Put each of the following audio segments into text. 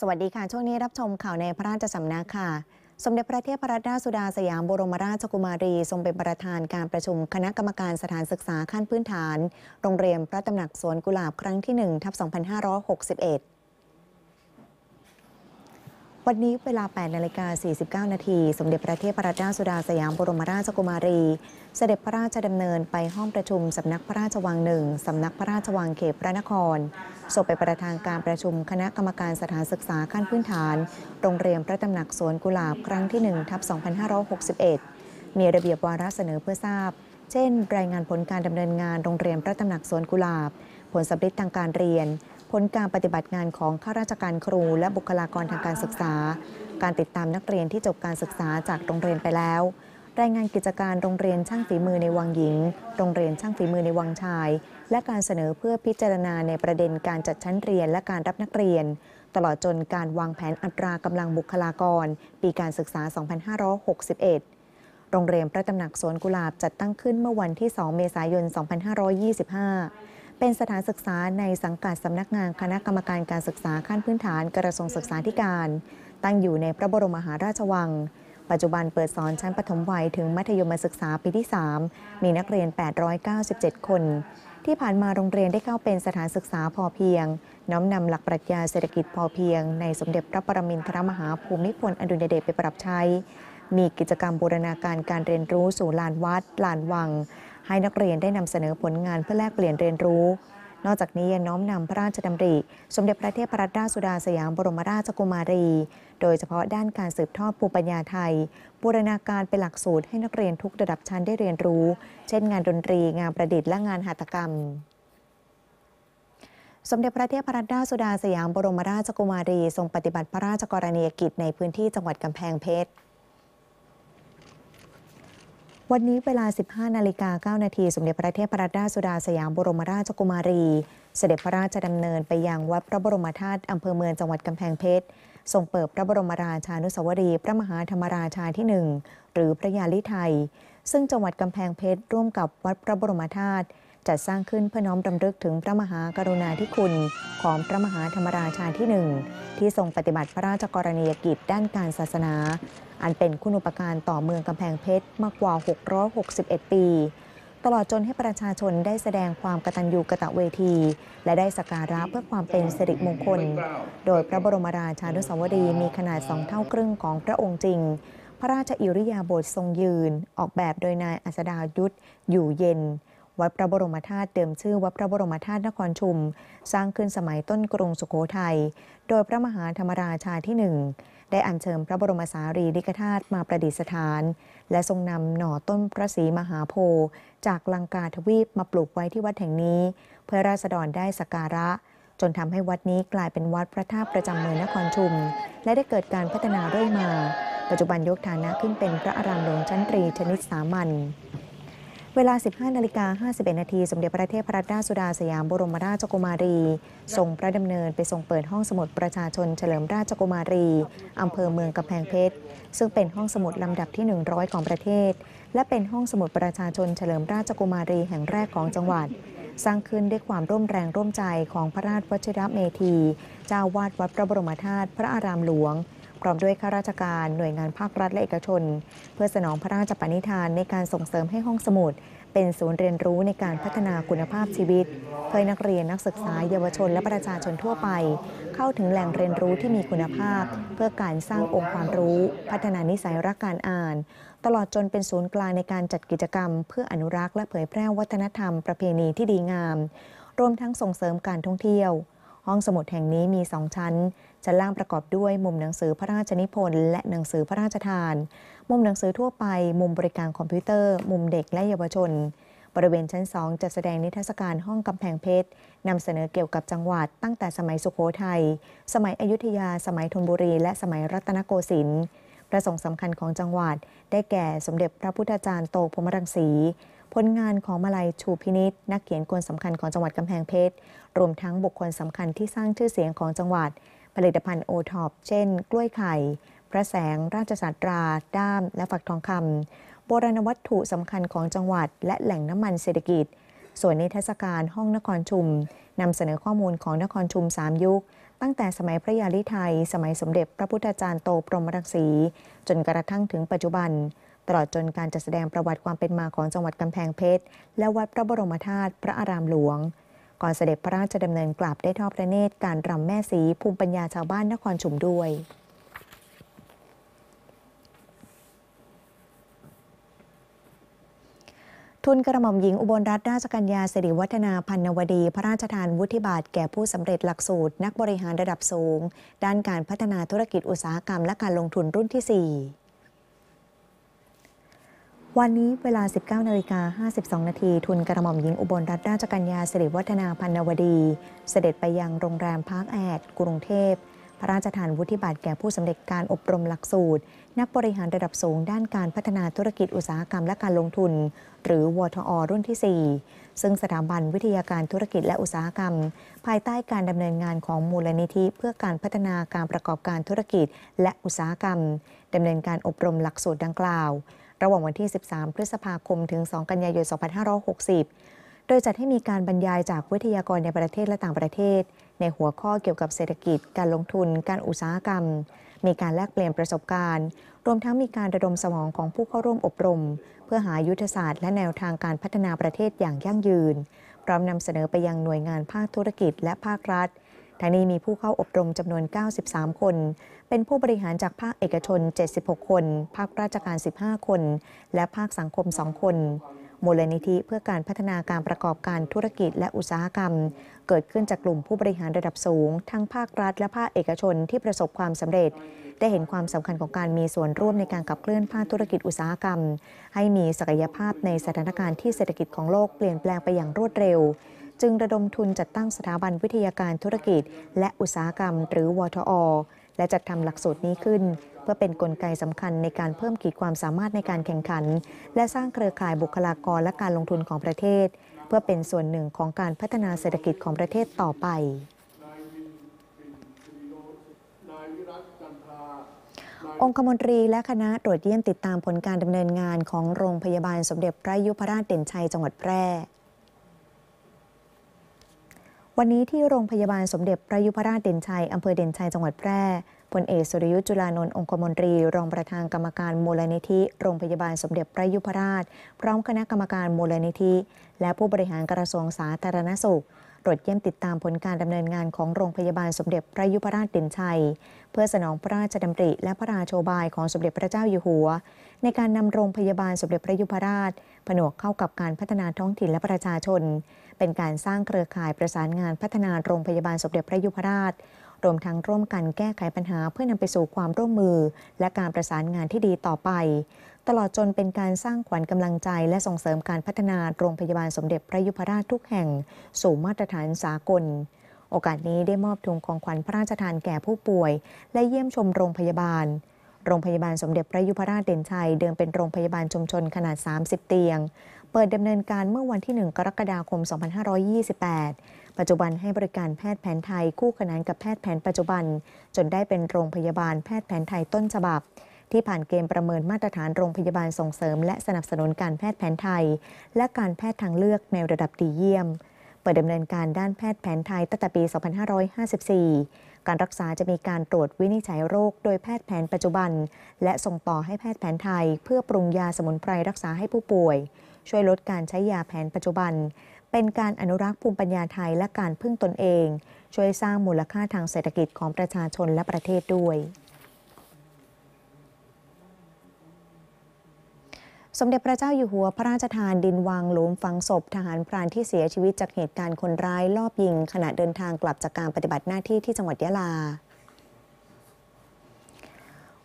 สวัสดีค่ะ ช่วงนี้รับชมข่าวในพระราชสำนักค่ะ สมเด็จพระเทพรัตนราชสุดาสยามบรมราชกุมารี ทรงเป็นประธานการประชุม คณะกรรมการสถานศึกษาขั้นพื้นฐานโรงเรียนพระตำหนัก สวนกุหลาบครั้งที่1ทับ 2561วันนี้เวลา8นาฬิกา49นาที สมเด็จพระเทพรัตนสุดาสยามบรมราชกุมารีสเสด็จพระราชดำเนินไปห้องประชุมสำนักพระราชวังหนึ่งสำนักพระราชวังเขตพระนครส่งไปประธานการประชุมคณะกรรมการสถานศึกษาขั้นพื้นฐาน โรงเรียนพระตำหนักสวนกุหลาบ ครั้งที่1ทับ2561 มีระเบียบวาระเสนอเพื่อทราบ เช่น รายงานผลการดำเนินงานโรงเรียนพระตำหนักสวนกุหลาบ ผลสำริจทางการเรียนผลการปฏิบัติงานของข้าราชการครูและบุคลากรทางการศึกษา การติดตามนักเรียนที่จบการศึกษาจากโรงเรียนไปแล้ว รายงานกิจการโรงเรียนช่างฝีมือในวังหญิง โรงเรียนช่างฝีมือในวังชาย และการเสนอเพื่อพิจารณาในประเด็นการจัดชั้นเรียนและการรับนักเรียน ตลอดจนการวางแผนอัตรากำลังบุคลากรปีการศึกษา 2561 โรงเรียนพระตำหนักสวนกุหลาบจัดตั้งขึ้นเมื่อวันที่ 2 เมษายน 2525เป็นสถานศึกษาในสังกัดสำนักงานคณะกรรมการการศึกษาขั้นพื้นฐานกระทรวงศึกษาธิการ ตั้งอยู่ในพระบรมมหาราชวัง ปัจจุบันเปิดสอนชั้นปฐมวัยถึงมัธยมศึกษาปีที่ 3 มีนักเรียน 897 คน ที่ผ่านมาโรงเรียนได้เข้าเป็นสถานศึกษาพอเพียง น้อมนำหลักปรัชญาเศรษฐกิจพอเพียง ในสมเด็จพระปรมินทรมหาภูมิพลอดุลยเดชไปปรับใช้ มีกิจกรรมบูรณาการการเรียนรู้สู่ลานวัดลานวังให้นักเรียนได้นำเสนอผลงานเพื่อแลกเปลี่ยนเรียนรู้ นอกจากนี้ยังน้อมนำพระราชดำริ สมเด็จพระเทพรัตนราชสุดาสยามบรมราชกุมารี โดยเฉพาะด้านการสืบทอดภูมิปัญญาไทยบูรณาการเป็นหลักสูตรให้นักเรียนทุกระดับชั้นได้เรียนรู้ เช่นงานดนตรี งานประดิษฐ์และงานหัตถกรรม สมเด็จพระเทพรัตนราชสุดาสยามบรมราชกุมารีทรงปฏิบัติพระราชกรณียกิจในพื้นที่จังหวัดกำแพงเพชรวันนี้เวลา 15 นาฬิกา9นาที สมเด็จพระเทพรัตนราชสุดาสยามบรมราชกุมารี เสด็จพระราชดำเนินไปยังวัดพระบรมธาตุอำเภอเมืองจังหวัดกำแพงเพชรส่งเปิดพระบรมราชานุสาวรีย์พระมหาธรรมราชาที่หนึ่งหรือพระยาลิไทย ซึ่งจังหวัดกำแพงเพชรร่วมกับวัดพระบรมธาตุจัดสร้างขึ้นเพื่อน้อมรำลึกถึงพระมหากรุณาธิคุณของพระมหาธรรมราชาที่หนึ่ง ที่ทรงปฏิบัติพระราชกรณียกิจด้านการศาสนา อันเป็นคุณูปการต่อเมืองกำแพงเพชรมากกว่า 661 ปี ตลอดจนให้ประชาชนได้แสดงความกตัญญูกะตะเวที และได้สักการะเพื่อความเป็นสิริมงคล โดยพระบรมราชานุสาวรีมีขนาดสองเท่าครึ่งของพระองค์จริง พระราชอิริยาบถทรงยืนออกแบบโดยนายอัสดายุทธอยู่เย็นวัดพระบรมธาตุเดิมชื่อวัดพระบรมธาตุนครชุม สร้างขึ้นสมัยต้นกรุงสุโขทยัยโดยพระมหาธรรมราชาที่หนึ่งได้อัญเชิญพระบรมสารีริกธาตุมาประดิษฐาน และทรงนำหน่อต้นพระศรีมหาโพธิ์จากลังกาทวีปมาปลูกไว้ที่วัดแห่งนี้ เพื่อราษฎรได้สักการะ จนทำให้วัดนี้กลายเป็นวัดพระธาตุประจำเมืองนครชุม และได้เกิดการพัฒนาเรื่อยมา ปัจจุบันยกฐานะขึ้นเป็นพระอารามหลวงชั้นตรีชนิดสามัญเวลา 15นาฬิกา51นาทีสมเด็จพระเทพรัตนราชสุดาสยามบรมราชกุมารีทรงพระดำเนินไปทรงเปิดห้องสมุดประชาชนเฉลิมราชกุมารีอำเภอเมืองกำแพงเพชรซึ่งเป็นห้องสมุดลำดับที่ 100 ของประเทศ และเป็นห้องสมุดประชาชนเฉลิมราชกุมารีแห่งแรกของจังหวัด สร้างขึ้นด้วยความร่วมแรงร่วมใจของพระราชวชรเมธีเจ้าวาดวัดพระบรมธาตุพระอารามหลวงพร้อมด้วยข้าราชการ หน่วยงานภาครัฐและเอกชน เพื่อสนองพระราชปณิธานในการส่งเสริมให้ห้องสมุด เป็นศูนย์เรียนรู้ในการพัฒนาคุณภาพชีวิตเพื่อนักเรียนนักศึกษาเยาวชนและประชาชนทั่วไป เข้าถึงแหล่งเรียนรู้ที่มีคุณภาพ เพื่อการสร้างองค์ความรู้ พัฒนานิสัยรักการอ่าน ตลอดจนเป็นศูนย์กลางในการจัดกิจกรรม เพื่ออนุรักษ์และเผยแพร่วัฒนธรรมประเพณีที่ดีงามรวมทั้งส่งเสริมการท่องเที่ยว ห้องสมุดแห่งนี้มี2ชั้นชั้นล่างประกอบด้วยมุมหนังสือพระราชนิพนธ์และหนังสือพระราชทาน มุมหนังสือทั่วไป มุมบริการคอมพิวเตอร์ มุมเด็กและเยาวชน บริเวณชั้น2จัดแสดงนิทรรศการห้องกำแพงเพชร นำเสนอเกี่ยวกับจังหวัด ตั้งแต่สมัยสุโขทัย สมัยอยุธยา สมัยธนบุรี และสมัยรัตนโกสินทร์ประสงค์สำคัญของจังหวัด ได้แก่สมเด็จพระพุทธาจารย์โตพรมรังสี ผลงานของมาลัยชูพินิษนักเขียนคนสำคัญของจังหวัดกำแพงเพชร รวมทั้งบุคคลสำคัญที่สร้างชื่อเสียงของจังหวัดผลิตภัณฑ์โอท็อป เช่น กล้วยไข่ พระแสง ราชสัตรา ด้าม และฝักทองคำโบราณวัตถุสำคัญของจังหวัดและแหล่งน้ำมันเศรษฐกิจ ส่วนในเทศกาลห้องนครชุมนำเสนอข้อมูลของนครชุม 3 ยุค ตั้งแต่สมัยพระยาลิไทย สมัยสมเด็จพระพุทธจารย์โตพรมรังสีจนกระทั่งถึงปัจจุบัน ตลอดจนการจัดแสดงประวัติความเป็นมาของจังหวัดกำแพงเพชรและวัดพระบรมธาตุพระอารามหลวงก่อนเสด็จพระราชดำเนินกลับได้ทอดพระเนตรการรำแม่สีภูมิปัญญาชาวบ้านนครชุมด้วย ทุนกระหม่อมหญิงอุบลรัตนราชกัญญาสิริวัฒนาพันนวดี พระราชทานวุฒิบัตรแก่ผู้สำเร็จหลักสูตร นักบริหารระดับสูง ด้านการพัฒนาธุรกิจอุตสาหกรรมและการลงทุนรุ่นที่ 4วันนี้เวลา 19นาฬิกา52นาทีทุนกระหม่อมหญิงอุบลรัตนราชกัญญาสิริวัฒนาพันนวดี เสด็จไปยังโรงแรมพาร์คแอดกรุงเทพ พระราชทานวุฒิบัตรแก่ผู้สำเร็จการอบรมหลักสูตร นักบริหารระดับสูงด้านการพัฒนาธุรกิจอุตสาหกรรมและการลงทุน หรือวทอรุ่นที่ 4 ซึ่งสถาบันวิทยาการธุรกิจ และอุตสาหกรรม ภายใต้การดำเนินงานของมูลนิธิ เพื่อการพัฒนาการประกอบการธุรกิจและอุตสาหกรรมดำเนินการอบรมหลักสูตรดังกล่าวระหว่างวันที่ 13 พฤษภาคม ถึง 2 กันยายน 2560 โดยจัดให้มีการบรรยายจากวิทยากรในประเทศและต่างประเทศ ในหัวข้อเกี่ยวกับเศรษฐกิจ การลงทุน การอุตสาหกรรม มีการแลกเปลี่ยนประสบการณ์ รวมทั้งมีการระดมสมองของผู้เข้าร่วมอบรม เพื่อหายุทธศาสตร์และแนวทางการพัฒนาประเทศอย่างยั่งยืนพร้อมนำเสนอไปยังหน่วยงานภาคธุรกิจและภาครัฐทั้งนี้มีผู้เข้าอบรมจำนวน 93 คน เป็นผู้บริหารจากภาคเอกชน 76 คน ภาคราชการ 15 คน และภาคสังคม 2 คนมูลนิธิเพื่อการพัฒนาการประกอบการธุรกิจและอุตสาหกรรม เกิดขึ้นจากกลุ่มผู้บริหารระดับสูง ทั้งภาครัฐและภาคเอกชนที่ประสบความสำเร็จ ได้เห็นความสำคัญของการมีส่วนร่วมในการขับเคลื่อนภาคธุรกิจอุตสาหกรรม ให้มีศักยภาพในสถานการณ์ที่เศรษฐกิจของโลกเปลี่ยนแปลงไปอย่างรวดเร็วจึงระดมทุนจัดตั้งสถาบันวิทยาการธุรกิจ และอุตสาหกรรมหรือวทอ และจัดทำหลักสูตรนี้ขึ้น เพื่อเป็นนกลไกสำคัญในการเพิ่มขีดความสามารถในการแข่งขัน และสร้างเครือข่ายบุคลากรและการลงทุนของประเทศ เพื่อเป็นส่วนหนึ่งของการพัฒนาเศรษฐกิจของประเทศต่อไปองคมนตรีและคณะตรวจเยี่ยมติดตามผลการดำเนินงานของโรงพยาบาลสมเด็จพระยุพราชเด่นชัยจังหวัดแพร่วันนี้ที่โรงพยาบาลสมเด็จพระยุพราชเด่นชัยอำเภอเด่นชัยจังหวัดแพร่ พลเอกสุริยุจุลานนท์องคมนตรีรองประธานกรรมการมูลนิธิโรงพยาบาลสมเด็จพระยุพราช พร้อมคณะกรรมการมูลนิธิและผู้บริหารกระทรวงสาธารณสุขตรวจเยี่ยมติดตามผลการดำเนินงานของโรงพยาบาลสมเด็จพระยุพราชเด่นชัย เพื่อสนองพระราชดำริและพระราชโอบายของสมเด็จพระเจ้าอยู่หัว ในการนำโรงพยาบาลสมเด็จพระยุพราช ผนวกเข้ากับการพัฒนาท้องถิ่นและประชาชน เป็นการสร้างเครือข่ายประสานงานพัฒนาโรงพยาบาลสมเด็จพระยุพราช รวมทั้งร่วมกันแก้ไขปัญหาเพื่อนำไปสู่ความร่วมมือและการประสานงานที่ดีต่อไปตลอดจนเป็นการสร้างขวัญกำลังใจและส่งเสริมการพัฒนาโรงพยาบาลสมเด็จพระยุพราชทุกแห่ง สู่มาตรฐานสากล โอกาสนี้ได้มอบถุงของขวัญพระราชทานแก่ผู้ป่วย และเยี่ยมชมโรงพยาบาล โรงพยาบาลสมเด็จพระยุพราชเด่นชัย เดิมเป็นโรงพยาบาลชุมชนขนาด 30 เตียง เปิดดำเนินการเมื่อวันที่ 1 กรกฎาคม 2528 ปัจจุบันให้บริการแพทย์แผนไทยคู่ขนานกับแพทย์แผนปัจจุบัน จนได้เป็นโรงพยาบาลแพทย์แผนไทยต้นฉบับที่ผ่านเกณฑ์ประเมินมาตรฐานโรงพยาบาลส่งเสริมและสนับสนุนการแพทย์แผนไทย และการแพทย์ทางเลือก ในระดับดีเยี่ยม เปิดดำเนินการด้านแพทย์แผนไทยตั้งแต่ปี 2554 การรักษาจะมีการตรวจวินิจฉัยโรคโดยแพทย์แผนปัจจุบัน และส่งต่อให้แพทย์แผนไทย เพื่อปรุงยาสมุนไพรรักษาให้ผู้ป่วย ช่วยลดการใช้ยาแผนปัจจุบัน เป็นการอนุรักษ์ภูมิปัญญาไทยและการพึ่งตนเอง ช่วยสร้างมูลค่าทางเศรษฐกิจของประชาชนและประเทศด้วยสมเด็จพระเจ้าอยู่หัวพระราชทานดินวางหลุมฝังศพทหารพรานที่เสียชีวิตจากเหตุการณ์คนร้าย ลอบยิงขณะเดินทางกลับจากการปฏิบัติหน้าที่ที่จังหวัดยะลา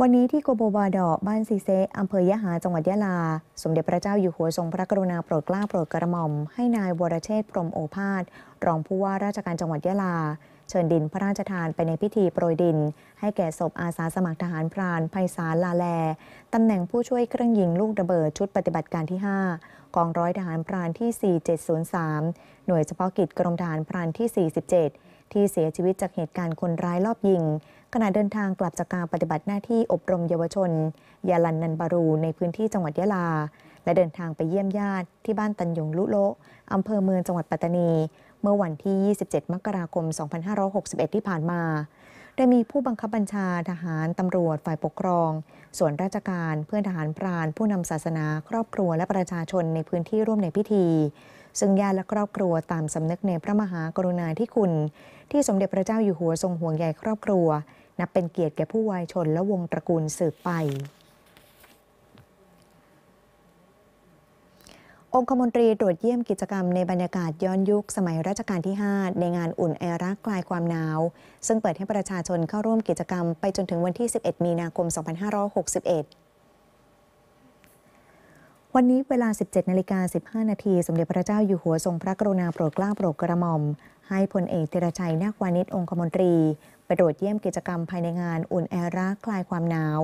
วันนี้ที่โกโบบาดอบ้านซีเซอำเภอยะหาจังหวัดยะลา สมเด็จพระเจ้าอยู่หัวทรงพระกรุณาโปรดเกล้าโปรดกระหม่อมให้นายวรเชษพรมโอภาส รองผู้ว่าราชการจังหวัดยะลาเชิญดินพระราชทานไปในพิธีโปรยดิน ให้แก่ศพอาสาสมัครทหารพรานไพศาลลาแลตำแหน่งผู้ช่วยเครื่องยิงลูกระเบิดชุดปฏิบัติการที่ 5 กองร้อยทหารพรานที่ 4703 หน่วยเฉพาะกิจกรมทหารพรานที่ 47 ที่เสียชีวิตจากเหตุการณ์คนร้ายลอบยิง ขณะเดินทางกลับจากการปฏิบัติหน้าที่อบรมเยาวชนยาลันนันบารูในพื้นที่จังหวัดยะลา และเดินทางไปเยี่ยมญาติที่บ้านตันยงลุโลอำเภอเมืองจังหวัดปัตตานีเมื่อวันที่ 27มกราคม 2561 ที่ผ่านมา ได้มีผู้บังคับบัญชาทหาร ตำรวจฝ่ายปกครอง ส่วนราชการเพื่อนทหารพราน ผู้นำศาสนาครอบครัวและประชาชนในพื้นที่ร่วมในพิธี ซึ่งญาติและครอบครัวตามสำนึกในพระมหากรุณาธิคุณ ที่สมเด็จพระเจ้าอยู่หัวทรงห่วงใยครอบครัว นับเป็นเกียรติแก่ผู้วายชนและวงตระกูลสืบไปองคมนตรีตรวจเยี่ยมกิจกรรมในบรรยากาศย้อนยุคสมัยรัชกาลที่ 5 ในงานอุ่นไอรักกลายความหนาว ซึ่งเปิดให้ประชาชนเข้าร่วมกิจกรรมไปจนถึงวันที่ 11 มีนาคม 2561 วันนี้เวลา 17นาฬิกา15 นาที สมเด็จพระเจ้าอยู่หัวทรงพระกรุณาโปรดเกล้าโปรดกระหม่อม ให้พลเอกธีรชัยนาควานิชองคมนตรี ไปตรวจเยี่ยมกิจกรรมภายในงานอุ่นไอรักคลายความหนาว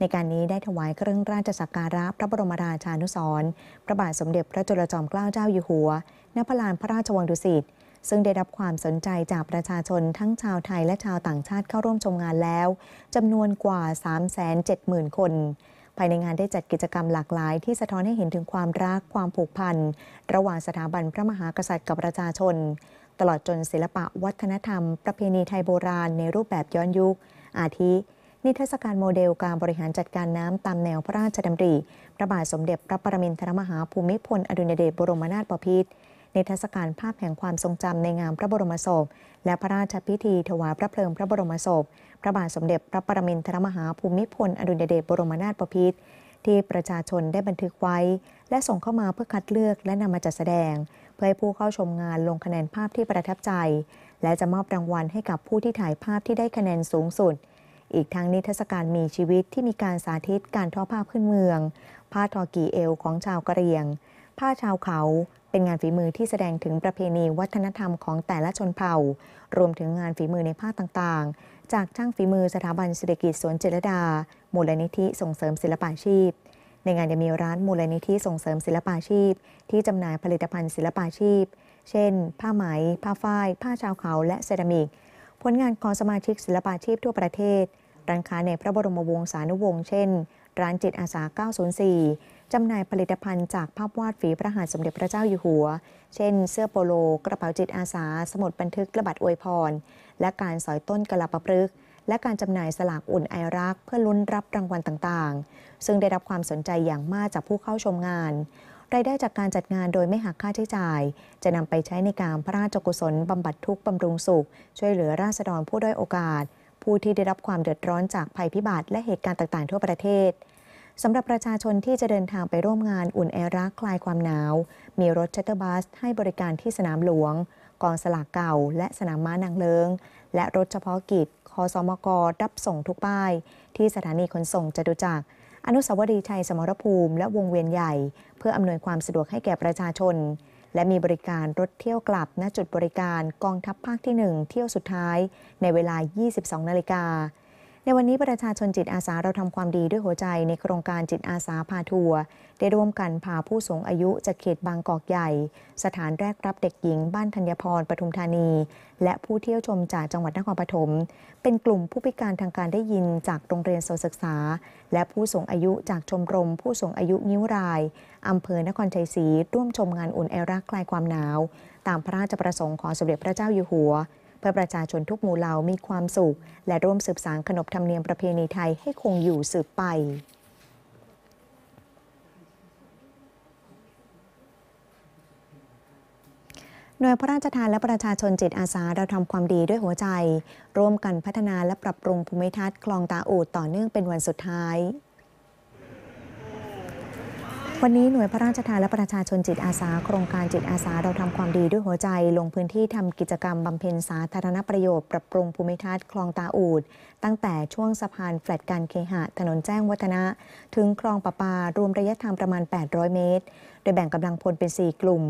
ในการนี้ได้ถวายเครื่องราชสักการะพระบรมราชานุสร์พระบาทสมเด็จพระจุลจอมเกล้าเจ้าอยู่หัว ณ พระลานพระราชวังดุสิต ซึ่งได้รับความสนใจจากประชาชนทั้งชาวไทยและชาวต่างชาติเข้าร่วมชมงานแล้วจำนวนกว่า 370,000 คน ภายในงานได้จัดกิจกรรมหลากหลาย ที่สะท้อนให้เห็นถึงความรักความผูกพันระหว่างสถาบันพระมหากษัตริย์กับประชาชน ตลอดจนศิลปะวัฒนธรรมประเพณีไทยโบราณในรูปแบบย้อนยุค อาทินิทรรศการโมเดลการบริหารจัดการน้ำตามแนวพระราชดำริ พระบาทสมเด็จพระปรมินทรมหาภูมิพลอดุลยเดชบรมนาถบพิตรนิทรรศการภาพแห่งความทรงจำในงามพระบรมศพ และพระราชพิธีถวายพระเพลิงพระบรมศพ พระบาทสมเด็จพระปรมินทรมหาภูมิพลอดุลยเดชบรมนาถบพิตรที่ประชาชนได้บันทึกไว้ และส่งเข้ามาเพื่อคัดเลือกและนำมาจัดแสดงเพื่อให้ผู้เข้าชมงานลงคะแนนภาพที่ประทับใจ และจะมอบรางวัลให้กับผู้ที่ถ่ายภาพที่ได้คะแนนสูงสุดอีกทั้งนิทรรศการมีชีวิตที่มีการสาธิตการทอผ้าพื้นเมือง ผ้าทอกีเอลของชาวกะเหรี่ยง ผ้าชาวเขาเป็นงานฝีมือที่แสดงถึงประเพณีวัฒนธรรมของแต่ละชนเผ่า รวมถึงงานฝีมือในภาคต่างๆ จากช่างฝีมือสถาบันเศรษฐกิจสวนเจรดา มูลนิธิส่งเสริมศิลปาชีพ ในงานจะมีร้านมูลนิธิส่งเสริมศิลปาชีพ ที่จำหน่ายผลิตภัณฑ์ศิลปาชีพ เช่น ผ้าไหม ผ้าฝ้ายผ้าชาวเขาและเซรามิกผลงานของสมาชิกศิลปาชีพทั่วประเทศร้านค้าในพระบรมวงศานุวงศ์เช่น ร้านจิตอาสา 904 จำหน่ายผลิตภัณฑ์จากภาพวาดฝีพระหัตถ์สมเด็จพระเจ้าอยู่หัว เช่นเสื้อโปโลกระเป๋าจิตอาสา สมุดบันทึกกระบาดอวยพร และการสอยต้นกระลาปะรึก และการจำหน่ายสลากอุ่นไอรักเพื่อลุ้นรับรางวัลต่าง ๆ ซึ่งได้รับความสนใจอย่างมากจากผู้เข้าชมงานรายได้จากการจัดงานโดยไม่หักค่าใช้จ่าย จะนำไปใช้ในการพระราชกุศลบำบัดทุกข์บำรุงสุข ช่วยเหลือราษฎรผู้ด้อยโอกาส ผู้ที่ได้รับความเดือดร้อนจากภัยพิบัติและเหตุการณ์ต่างๆ ทั่วประเทศสำหรับประชาชนที่จะเดินทางไปร่วมงานอุ่นแอรักคลายความหนาว มีรถชัตเตอร์บัสให้บริการที่สนามหลวงกองสลากเก่า และสนามม้านางเลิงและรถเฉพาะกิจคอสมกรับส่งทุกป้าย ที่สถานีขนส่งจตุจักรอนุสาวรีย์ชัยสมรภูมิ และวงเวียนใหญ่ เพื่ออำนวยความสะดวกให้แก่ประชาชน และมีบริการรถเที่ยวกลับ ณจุดบริการกองทัพภาคที่ 1 เที่ยวสุดท้าย ในเวลา 22 นาฬิกาในวันนี้ประชาชนจิตอาสาเราทำความดีด้วยหัวใจ ในโครงการจิตอาสาพาทัวร์ได้ร่วมกันพาผู้สูงอายุ จากเขตบางกอกใหญ่ สถานแรกรับเด็กหญิงบ้านธัญพรปทุมธานี และผู้เที่ยวชมจากจังหวัดนครปฐม เป็นกลุ่มผู้พิการทางการได้ยินจากโรงเรียนสศึกษา และผู้สูงอายุจากชมรม ผู้สูงอายุนิ้วรายอำเภอนครชัยศรีร่วมชมงานอุ่นแอรักคลายความหนาว ตามพระราชประสงค์ของสมเด็จพระเจ้าอยู่หัวเพื่อประชาชนทุกหมู่เหล่ามีความสุข และร่วมสืบสานขนบธรรมเนียมประเพณีไทยให้คงอยู่สืบไป หน่วยพระราชทานและประชาชนจิตอาสาเราทำความดีด้วยหัวใจ ร่วมกันพัฒนาและปรับปรุงภูมิทัศน์คลองตาอูดต่อเนื่องเป็นวันสุดท้ายวันนี้หน่วยพระราชทานและประชาชนจิตอาสาโครงการจิตอาสาเราทำความดีด้วยหัวใจ ลงพื้นที่ทำกิจกรรมบำเพ็ญสาธารณประโยชน์ปรับปรุงภูมิทัศน์คลองตาอูดตั้งแต่ช่วงสะพานแฟลตการเคหะถนนแจ้งวัฒนะ ถึงคลองประปา รวมระยะทางประมาณ 800 เมตร โดยแบ่งกำลังพลเป็น 4 กลุ่ม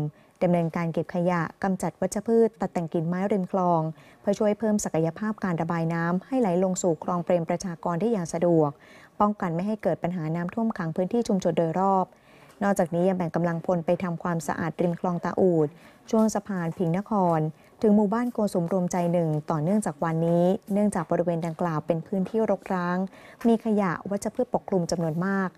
ดำเนินการเก็บขยะกำจัดวัชพืช ตัดแต่งกิ่งไม้ริมคลองเพื่อช่วยเพิ่มศักยภาพการระบายน้ำให้ไหลลงสู่คลองเปรมประชากรได้อย่างสะดวก ป้องกันไม่ให้เกิดปัญหาน้ำท่วมขังพื้นที่ชุมชนโดยรอบนอกจากนี้ยังแบ่งกำลังพลไปทำความสะอาด ริมคลองตาอูดช่วงสะพานพิงนคร ถึงหมู่บ้านโกสมรวมใจหนึ่ง ต่อเนื่องจากวันนี้ เนื่องจากบริเวณดังกล่าวเป็นพื้นที่รกร้าง มีขยะวัชพืชปกคลุมจำนวนมาก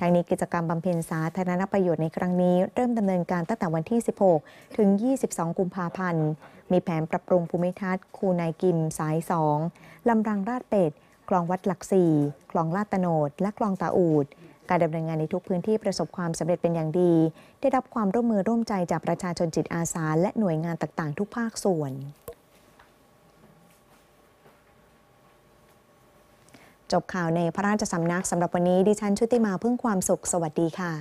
ทางนี้กิจกรรมบำเพ็ญสาธารณประโยชน์ในครั้งนี้เริ่มดำเนินการตั้งแต่วันที่ 16 ถึง 22 กุมภาพันธ์ มีแผนปรับปรุงภูมิทัศน์ คูนายกิม สาย2ลำรังราดเป็ด คลองวัดหลักสี่คลองลาดตโนด และคลองตาอูดการดำเนินงานในทุกพื้นที่ประสบความสำเร็จเป็นอย่างดี ได้รับความร่วมมือร่วมใจจากประชาชนจิตอาสาและหน่วยงานต่างๆ ทุกภาคส่วน จบข่าวในพระราชสำนักสำหรับวันนี้ดิฉันชุติมาพึ่งความสุขสวัสดีค่ะ